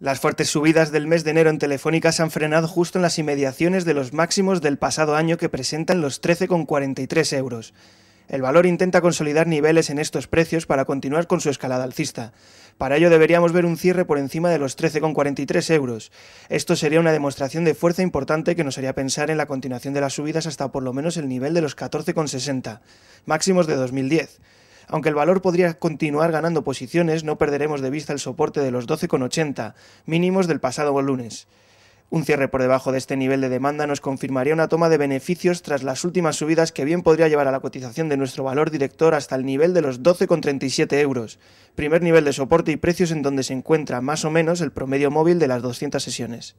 Las fuertes subidas del mes de enero en Telefónica se han frenado justo en las inmediaciones de los máximos del pasado año que presentan los 13,43 euros. El valor intenta consolidar niveles en estos precios para continuar con su escalada alcista. Para ello deberíamos ver un cierre por encima de los 13,43 euros. Esto sería una demostración de fuerza importante que nos haría pensar en la continuación de las subidas hasta por lo menos el nivel de los 14,60, máximos de 2010. Aunque el valor podría continuar ganando posiciones, no perderemos de vista el soporte de los 12,80, mínimos del pasado lunes. Un cierre por debajo de este nivel de demanda nos confirmaría una toma de beneficios tras las últimas subidas que bien podría llevar a la cotización de nuestro valor director hasta el nivel de los 12,37 euros, primer nivel de soporte y precios en donde se encuentra más o menos el promedio móvil de las 200 sesiones.